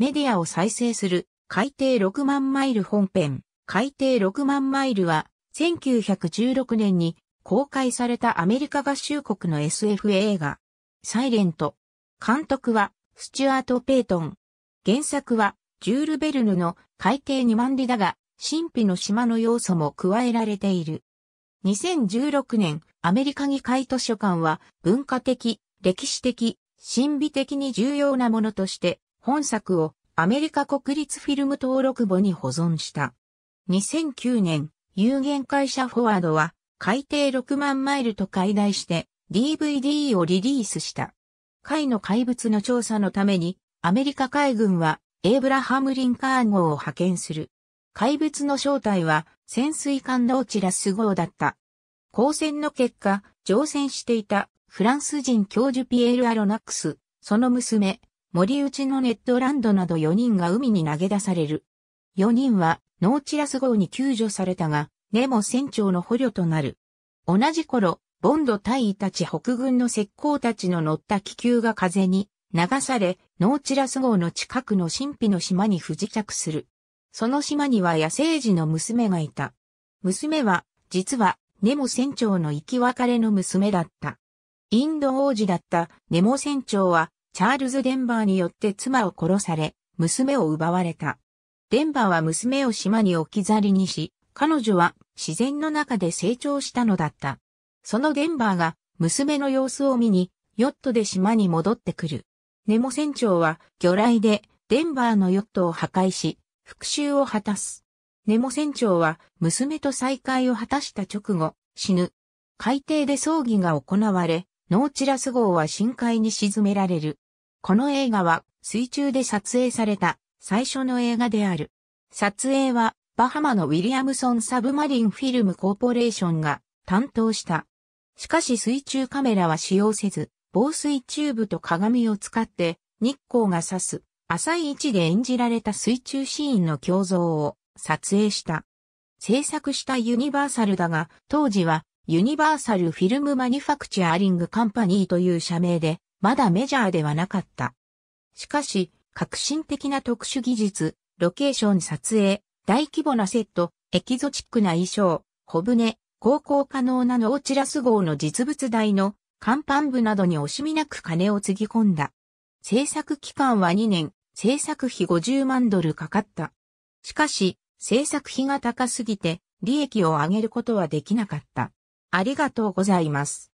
メディアを再生する海底6万マイル本編、海底6万マイルは、1916年に公開されたアメリカ合衆国の SF 映画、サイレント。監督は、スチュアート・ペイトン。原作は、ジュール・ベルヌの海底2万里だが、神秘の島の要素も加えられている。2016年、アメリカ議会図書館は、文化的、歴史的、神秘的に重要なものとして、本作をアメリカ国立フィルム登録簿に保存した。2009年、有限会社フォワードは、海底6万マイルと解題して DVD をリリースした。海の怪物の調査のために、アメリカ海軍はエイブラハム・リンカーン号を派遣する。怪物の正体は潜水艦のオチラス号だった。交戦の結果、乗船していたフランス人教授ピエール・アロナックス、その娘、森内のネットランドなど4人が海に投げ出される。4人はノーチラス号に救助されたが、ネモ船長の捕虜となる。同じ頃、ボンド大尉たち北軍の石膏たちの乗った気球が風に流され、ノーチラス号の近くの神秘の島に不時着する。その島には野生児の娘がいた。娘は、実は、ネモ船長の生き別れの娘だった。インド王子だったネモ船長は、チャールズ・デンバーによって妻を殺され、娘を奪われた。デンバーは娘を島に置き去りにし、彼女は自然の中で成長したのだった。そのデンバーが娘の様子を見に、ヨットで島に戻ってくる。ネモ船長は魚雷でデンバーのヨットを破壊し、復讐を果たす。ネモ船長は娘と再会を果たした直後、死ぬ。海底で葬儀が行われ、ノーチラス号は深海に沈められる。この映画は水中で撮影された最初の映画である。撮影はバハマのウィリアムソン・サブマリン・フィルム・コーポレーションが担当した。しかし水中カメラは使用せず、防水チューブと鏡を使って日光が差す浅い位置で演じられた水中シーンの胸像を撮影した。制作したユニバーサルだが、当時はユニバーサル・フィルム・マニュファクチャーリング・カンパニーという社名でまだメジャーではなかった。しかし、革新的な特殊技術、ロケーション撮影、大規模なセット、エキゾチックな衣装、小舟、航行可能なノーチラス号の実物大の甲板部などに惜しみなく金をつぎ込んだ。制作期間は2年、制作費50万ドルかかった。しかし、制作費が高すぎて、利益を上げることはできなかった。ありがとうございます。